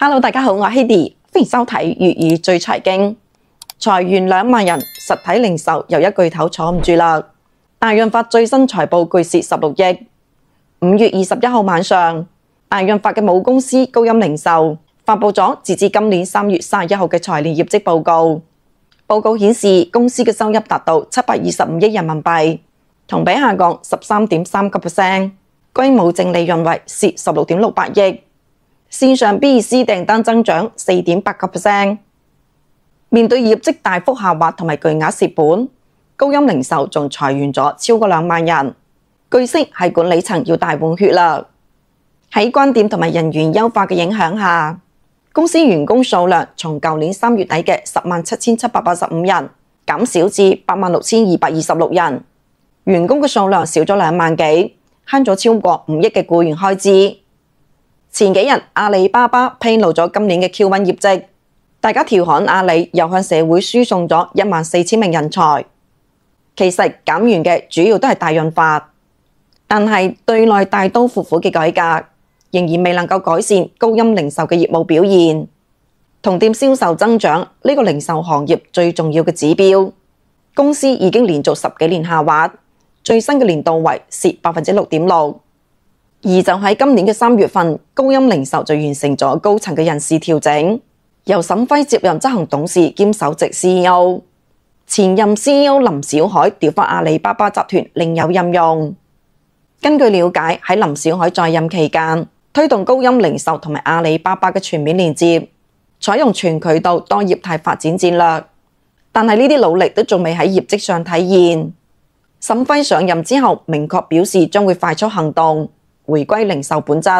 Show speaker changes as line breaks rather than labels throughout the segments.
Hello，大家好，我系 Hedy，欢迎收睇粤语最财经。裁员两万人，实体零售又一巨头坐唔住啦！大润发最新财报巨蚀十六亿。五月二十一号晚上，大润发嘅母公司高音零售发布咗截至今年三月三十一号嘅财年业绩报告。报告显示，公司嘅收入达到七百二十五亿人民币，同比下降十三点三个 percent，规模净利润为蚀十六点六八亿。线上 B2C 订单增长四点八个 percent。面对业绩大幅下滑同埋巨额蚀本，高音零售仲裁员咗超过两万人，据悉系管理层要大换血啦。喺关店同埋人员优化嘅影响下，公司员工数量从旧年三月底嘅十万七千七百八十五人减少至八万六千二百二十六人，员工嘅数量少咗两万几，悭咗超过五亿嘅雇员开支。前几日，阿里巴巴披露咗今年嘅 Q1 业绩，大家调侃阿里又向社会输送咗一万四千名人才。其实减员嘅主要都系大润发，但系对内大刀阔斧嘅改革仍然未能够改善高音零售嘅业务表现。同店销售增长呢个零售行业最重要嘅指标，公司已经连续十几年下滑，最新嘅年度为蚀百分之六点六。而就喺今年嘅三月份，高音零售就完成咗高层嘅人事调整，由沈辉接任执行董事兼首席 C E O，前任 C E O 林小海调翻阿里巴巴集团另有任用。根据了解，喺林小海在任期间，推动高音零售同埋阿里巴巴嘅全面连接，采用全渠道多业态发展战略，但系呢啲努力都仲未喺业绩上体现。沈辉上任之后，明确表示将会快速行动。回归零售本质，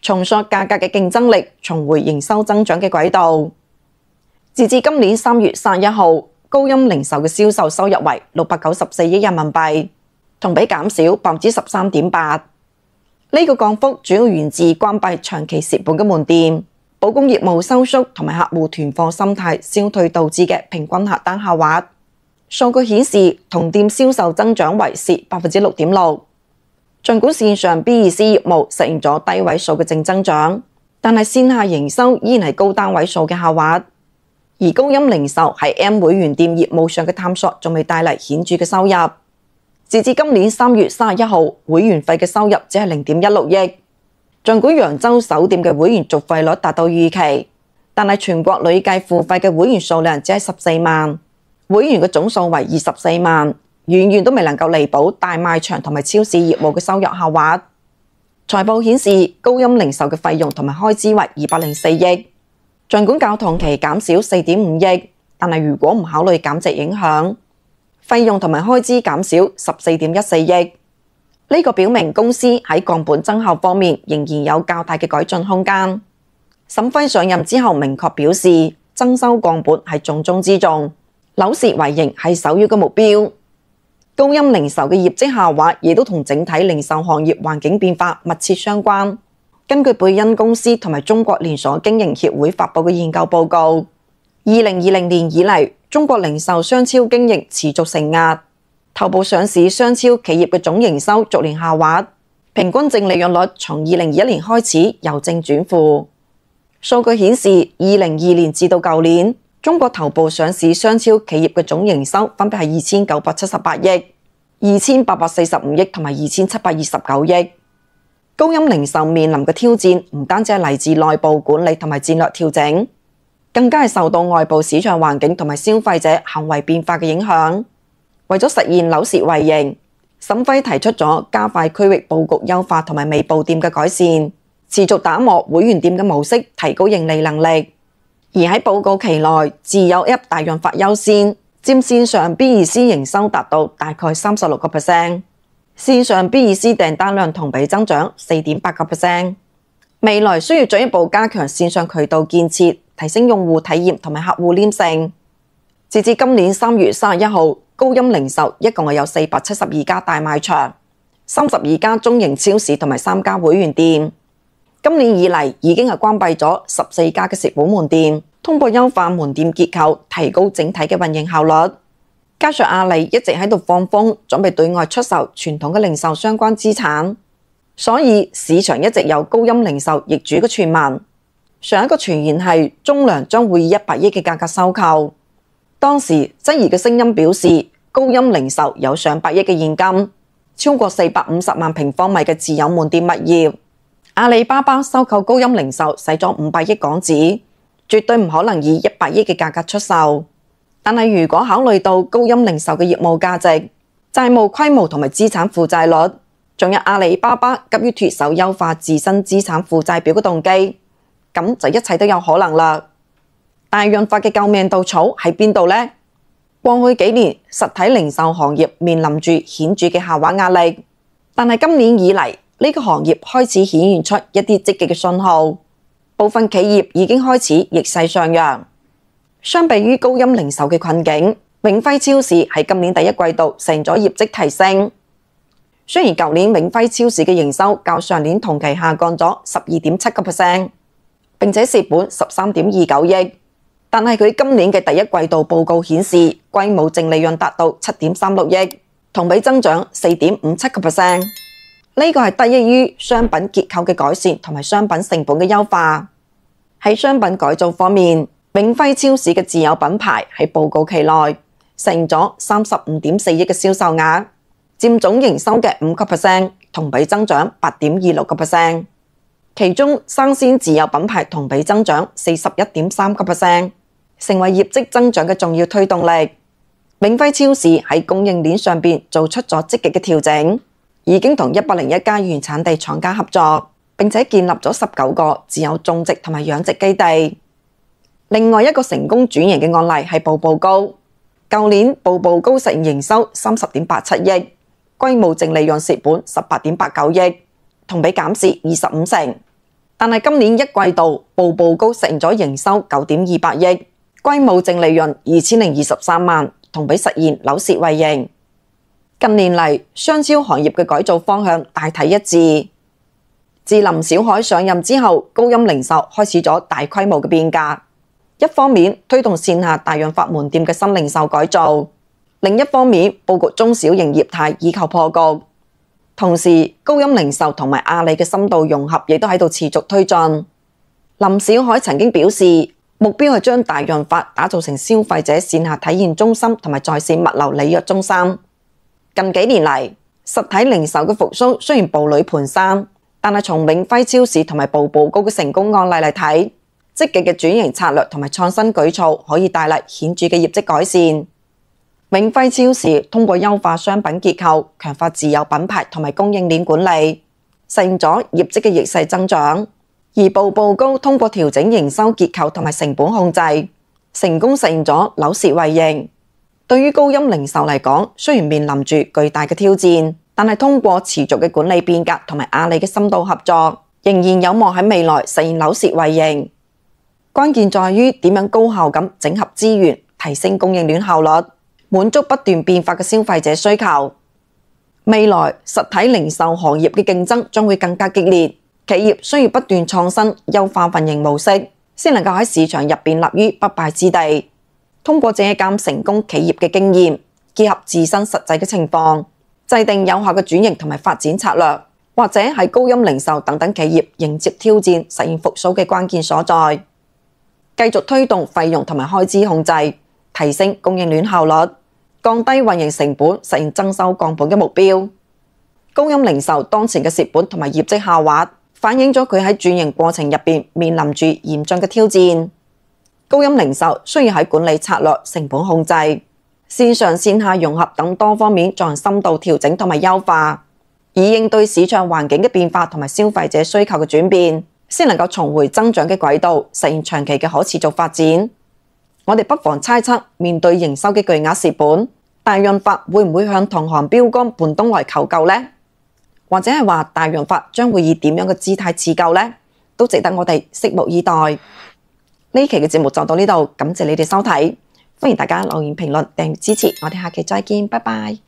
重塑价格嘅竞争力，重回营收增长嘅轨道。截至今年三月三十一号，高音零售嘅销售收入为六百九十四亿人民币，同比减少百分之十三点八。呢个降幅主要源自关闭长期蚀本嘅门店、保供业务收缩同埋客户囤货心态消退导致嘅平均客单下滑。数据显示，同店销售增长为蚀百分之六点六。尽管线上 B2C 业务实现咗低位数嘅正增长，但係线下营收依然係高单位数嘅下滑。而高音零售喺 M 会员店业务上嘅探索仲未带嚟显著嘅收入。截至今年三月三十一号，会员费嘅收入只係零点一六亿。尽管扬州首店嘅会员续费率达到预期，但係全国累计付费嘅会员数量只係十四万，会员嘅总数为二十四万。远远都未能够弥补大卖场同埋超市业务嘅收入下滑。财报显示，高音零售嘅费用同埋开支为二百零四亿，尽管较同期减少四点五亿，但系如果唔考虑减值影响，费用同埋开支减少十四点一四亿。呢个表明公司喺降本增效方面仍然有较大嘅改进空间。沈晖上任之后明确表示，增收降本系重中之重，扭市为盈系首要嘅目标。高音零售嘅业绩下滑，亦都同整体零售行业环境变化密切相关。根据贝恩公司同埋中国连锁经营协会发布嘅研究报告，二零二零年以嚟，中国零售商超经营持续承压，头部上市商超企业嘅总营收逐年下滑，平均净利润率从二零二一年开始由正转负。数据显示，二零二年至到旧年。中国头部上市商超企业嘅总营收分别系二千九百七十八亿、二千八百四十五亿同埋二千七百二十九亿。高音零售面临嘅挑战唔单止系来自内部管理同埋战略调整，更加系受到外部市场环境同埋消费者行为变化嘅影响。为咗实现扭市为盈，沈辉提出咗加快区域布局优化同埋微布店嘅改善，持续打磨会员店嘅模式，提高盈利能力。而喺报告期内，自有 App 大润发优先占线上 B2C 营收达到大概三十六个 percent，线上 B2C 订单量同比增长四点八个 percent。未来需要进一步加强线上渠道建设，提升用户体验同埋客户黏性。截至今年三月三十一号，高音零售一共有四百七十二家大卖场、三十二家中型超市同埋三家会员店。今年以嚟已经系关闭咗十四家嘅食保门店，通过优化门店结构，提高整体嘅运营效率。加上阿里一直喺度放风，准备对外出售传统嘅零售相关资产，所以市场一直有高音零售易主嘅传闻。上一个传言系中粮将会以一百亿嘅价格收购，当时质疑嘅声音表示高音零售有上百亿嘅现金，超过四百五十万平方米嘅自有门店物业。阿里巴巴收购高音零售使咗五百亿港纸，绝对唔可能以一百亿嘅价格出售。但系如果考虑到高音零售嘅业务价值、债务规模同埋资产负债率，仲有阿里巴巴急于脱手优化自身资产负债表嘅动机，咁就一切都有可能啦。大润发嘅救命稻草喺边度呢？过去几年，实体零售行业面临住显著嘅下滑压力，但系今年以嚟。呢个行业开始显现出一啲积极嘅信号，部分企业已经开始逆势上扬。相比于高音零售嘅困境，永辉超市喺今年第一季度成咗业绩提升。虽然旧年永辉超市嘅营收较上年同期下降咗十二点七个 percent，并且蚀本十三点二九亿，但系佢今年嘅第一季度报告显示，规模净利润达到七点三六亿，同比增长四点五七个 percent。呢个系得益于商品结构嘅改善同埋商品成本嘅优化。喺商品改造方面，永辉超市嘅自有品牌喺报告期内实现咗三十五点四亿嘅销售额，占总营收嘅五个 percent，同比增长八点二六个 percent。其中生鲜自有品牌同比增长四十一点三个 percent，成为业绩增长嘅重要推动力。永辉超市喺供应链上边做出咗积极嘅调整。已经同一百零一家原产地厂家合作，并且建立咗十九个自有种植同埋养殖基地。另外一个成功转型嘅案例係步步高。旧年步步高实现营收三十点八七亿，規模净利润蚀本十八点八九亿，同比减蚀二十五成。但係今年一季度，步步高实现营收九点二百亿，規模净利润二千零二十三万，同比实现扭蚀为盈。近年嚟，商超行业嘅改造方向大体一致。自林小海上任之后，高音零售开始咗大规模嘅变革。一方面推动线下大润发门店嘅新零售改造，另一方面布局中小型业态以求破局。同时，高音零售同埋阿里嘅深度融合亦都喺度持续推进。林小海曾经表示，目标系将大润发打造成消费者线下体验中心同埋在线物流履约中心。近几年嚟，实体零售嘅复苏虽然步履蹒跚，但系从永辉超市同埋步步高嘅成功案例嚟睇，积极嘅转型策略同埋创新举措可以带嚟显著嘅业绩改善。永辉超市通过优化商品结构、强化自有品牌同埋供应链管理，实现咗业绩嘅逆势增长；而步步高通过调整营收结构同埋成本控制，成功实现咗扭市为盈。对于高音零售嚟讲，虽然面临住巨大嘅挑战，但系通过持续嘅管理变革同埋阿里嘅深度合作，仍然有望喺未来实现扭蚀为盈。关键在于点样高效咁整合资源，提升供应链效率，满足不断变化嘅消费者需求。未来实体零售行业嘅竞争将会更加激烈，企业需要不断创新，优化运营模式，先能够喺市场入边立于不败之地。通过借鉴成功企业嘅经验，结合自身实际嘅情况，制定有效嘅转型同埋发展策略，或者喺高音零售等等企业迎接挑战、实现复苏嘅关键所在。继续推动费用同埋开支控制，提升供应链效率，降低运营成本，实现增收降本嘅目标。高音零售当前嘅蚀本同埋业绩下滑，反映咗佢喺转型过程入边面临住严峻嘅挑战。高音零售需要喺管理策略、成本控制、线上线下融合等多方面进行深度调整同埋优化，以应对市场环境嘅变化同埋消费者需求嘅转变，先能够重回增长嘅轨道，实现长期嘅可持续发展。我哋不妨猜测，面对营收嘅巨额蚀本，大润发会唔会向同行标杆胖东来求救呢？或者系话大润发将会以点样嘅姿态自救呢？都值得我哋拭目以待。呢期嘅节目就到呢度，感谢你哋收睇，欢迎大家留言评论订阅支持，我哋下期再见，拜拜。